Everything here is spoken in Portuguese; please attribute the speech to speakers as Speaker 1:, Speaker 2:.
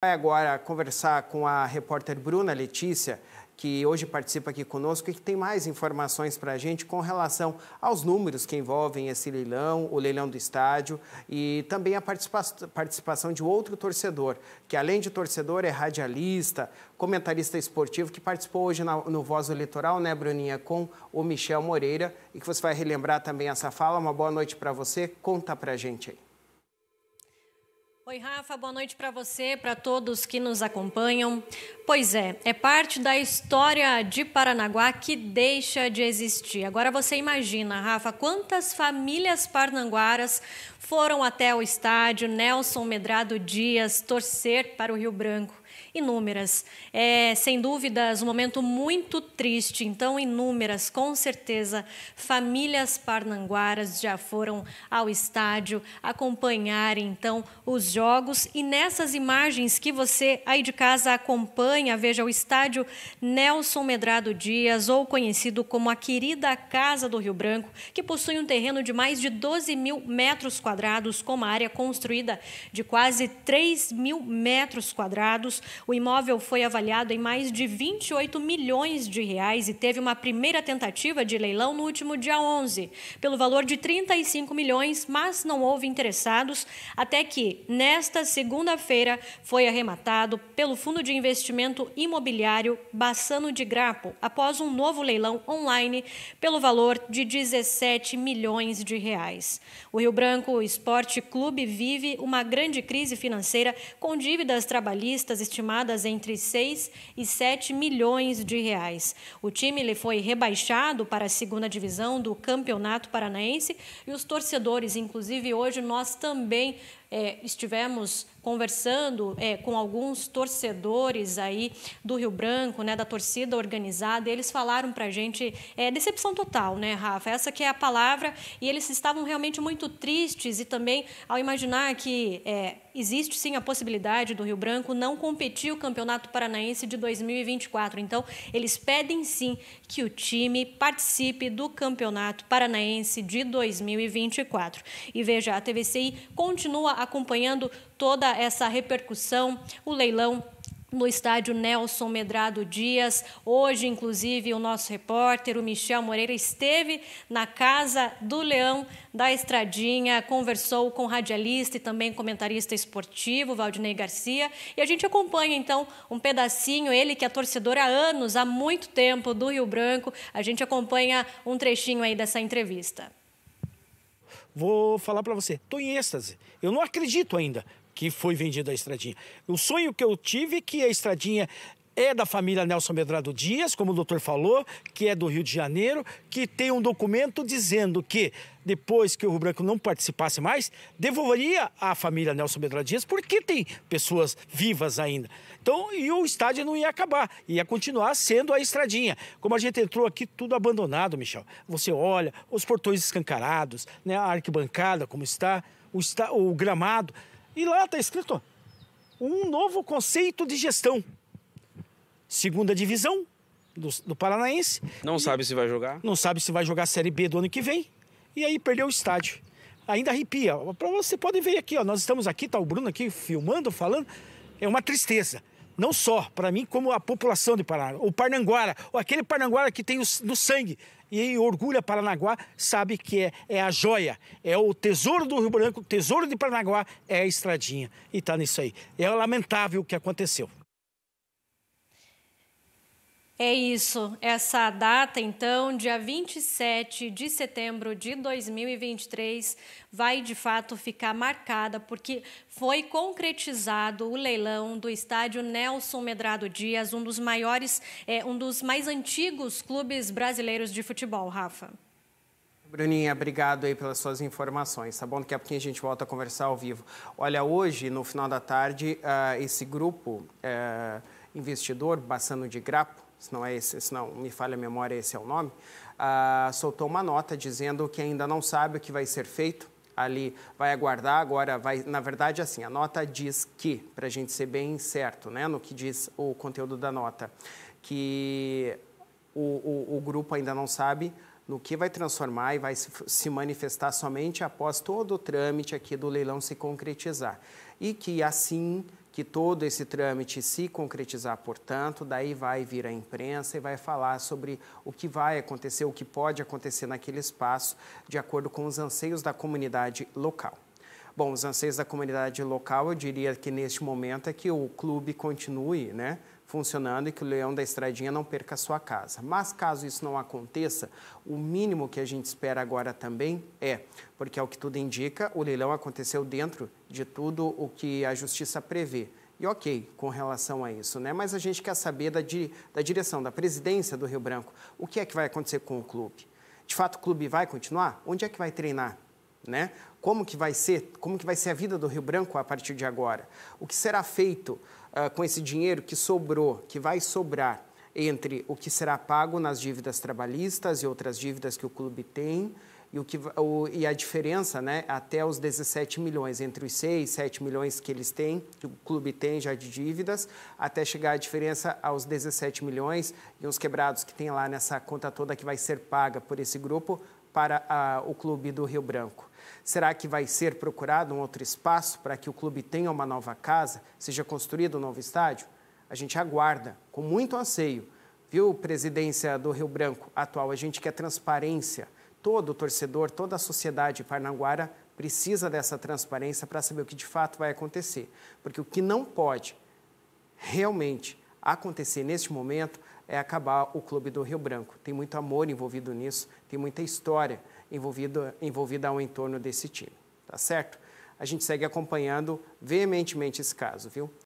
Speaker 1: Vai agora conversar com a repórter Bruna Letícia, que hoje participa aqui conosco e que tem mais informações para a gente com relação aos números que envolvem esse leilão, o leilão do estádio e também a participação de outro torcedor, que além de torcedor é radialista, comentarista esportivo, que participou hoje no Voz do Litoral, né, Bruninha, com o Michel Moreira e que você vai relembrar também essa fala. Uma boa noite para você, conta para a gente aí.
Speaker 2: Oi, Rafa, boa noite para você, para todos que nos acompanham. Pois é, é parte da história de Paranaguá que deixa de existir. Agora você imagina, Rafa, quantas famílias parnanguaras foram até o estádio Nelson Medrado Dias torcer para o Rio Branco inúmeras. É, sem dúvidas, um momento muito triste, então inúmeras, com certeza. Famílias parnanguaras já foram ao estádio acompanhar então os jogos e nessas imagens que você aí de casa acompanha, veja o estádio Nelson Medrado Dias, ou conhecido como a querida Casa do Rio Branco, que possui um terreno de mais de 12 mil metros quadrados, com uma área construída de quase 3 mil metros quadrados, o imóvel foi avaliado em mais de 28 milhões de reais e teve uma primeira tentativa de leilão no último dia 11, pelo valor de 35 milhões, mas não houve interessados, até que, nesta segunda-feira, foi arrematado pelo Fundo de Investimento Imobiliário Bassano de Grapo, após um novo leilão online pelo valor de 17 milhões de reais. O Rio Branco Esporte Clube vive uma grande crise financeira com dívidas trabalhistas estimadas entre 6 e 7 milhões de reais. O time ele foi rebaixado para a segunda divisão do Campeonato Paranaense e os torcedores, inclusive hoje nós também é, estivemos conversando é, com alguns torcedores aí do Rio Branco, né, da torcida organizada, eles falaram para a gente é, decepção total, né, Rafa? Essa que é a palavra. E eles estavam realmente muito tristes e também ao imaginar que é, existe sim a possibilidade do Rio Branco não competir o Campeonato Paranaense de 2024. Então, eles pedem sim que o time participe do Campeonato Paranaense de 2024. E veja, a TVCI continua acompanhando toda essa repercussão, o leilão no estádio Nelson Medrado Dias. Hoje, inclusive, o nosso repórter, o Michel Moreira, esteve na casa do Leão da Estradinha, conversou com radialista e também comentarista esportivo, Valdinei Garcia, e a gente acompanha então um pedacinho, ele que é torcedor há anos, há muito tempo, do Rio Branco, a gente acompanha um trechinho aí dessa entrevista
Speaker 3: vou falar para você, tô em êxtase. Eu não acredito ainda que foi vendida a estradinha. O sonho que eu tive é que a estradinha é da família Nelson Medrado Dias, como o doutor falou, que é do Rio de Janeiro, que tem um documento dizendo que depois que o Rio Branco não participasse mais, devolveria à família Nelson Medrado Dias, porque tem pessoas vivas ainda. Então, e o estádio não ia acabar, ia continuar sendo a estradinha. Como a gente entrou aqui, tudo abandonado, Michel. Você olha, os portões escancarados, né, a arquibancada como está, o, está, o gramado. E lá está escrito um novo conceito de gestão segunda divisão do, do Paranaense. Não e, sabe se vai jogar? Não sabe se vai jogar a Série B do ano que vem. E aí perdeu o estádio. Ainda arrepia. Pra você pode ver aqui, ó, nós estamos aqui, tá o Bruno aqui filmando, falando. É uma tristeza. Não só para mim, como a população de Paranaguá. O Parnanguara, aquele Parnanguara que tem no sangue e orgulha Paranaguá, sabe que é, é a joia, é o tesouro do Rio Branco, o tesouro de Paranaguá é a estradinha. E tá nisso aí. É lamentável o que aconteceu.
Speaker 2: É isso. Essa data, então, dia 27 de setembro de 2023, vai de fato ficar marcada, porque foi concretizado o leilão do estádio Nelson Medrado Dias, um dos maiores, é, um dos mais antigos clubes brasileiros de futebol, Rafa.
Speaker 1: Bruninha, obrigado aí pelas suas informações, tá bom? Daqui a pouquinho a gente volta a conversar ao vivo. Olha, hoje, no final da tarde, uh, esse grupo uh, investidor, Bassano de Grapo, se não, é esse, se não me falha a memória, esse é o nome, ah, soltou uma nota dizendo que ainda não sabe o que vai ser feito, ali vai aguardar agora, vai, na verdade, assim, a nota diz que, para a gente ser bem certo, né, no que diz o conteúdo da nota, que o, o, o grupo ainda não sabe no que vai transformar e vai se, se manifestar somente após todo o trâmite aqui do leilão se concretizar. E que, assim, que todo esse trâmite se concretizar, portanto, daí vai vir a imprensa e vai falar sobre o que vai acontecer, o que pode acontecer naquele espaço, de acordo com os anseios da comunidade local. Bom, os anseios da comunidade local, eu diria que neste momento é que o clube continue, né? funcionando e que o leão da estradinha não perca a sua casa. Mas caso isso não aconteça, o mínimo que a gente espera agora também é, porque ao que tudo indica, o leilão aconteceu dentro de tudo o que a justiça prevê. E ok com relação a isso, né? Mas a gente quer saber da, di da direção, da presidência do Rio Branco, o que é que vai acontecer com o clube? De fato, o clube vai continuar? Onde é que vai treinar? né? Como que vai ser, como que vai ser a vida do Rio Branco a partir de agora? O que será feito uh, com esse dinheiro que sobrou, que vai sobrar entre o que será pago nas dívidas trabalhistas e outras dívidas que o clube tem? E, o que, o, e a diferença, né, até os 17 milhões, entre os 6, 7 milhões que eles têm, que o clube tem já de dívidas, até chegar a diferença aos 17 milhões e os quebrados que tem lá nessa conta toda que vai ser paga por esse grupo para a, o clube do Rio Branco. Será que vai ser procurado um outro espaço para que o clube tenha uma nova casa, seja construído um novo estádio? A gente aguarda com muito anseio. Viu, presidência do Rio Branco atual? A gente quer transparência. Todo torcedor, toda a sociedade parnaguara precisa dessa transparência para saber o que de fato vai acontecer. Porque o que não pode realmente acontecer neste momento é acabar o Clube do Rio Branco. Tem muito amor envolvido nisso, tem muita história envolvida, envolvida ao entorno desse time, tá certo? A gente segue acompanhando veementemente esse caso, viu?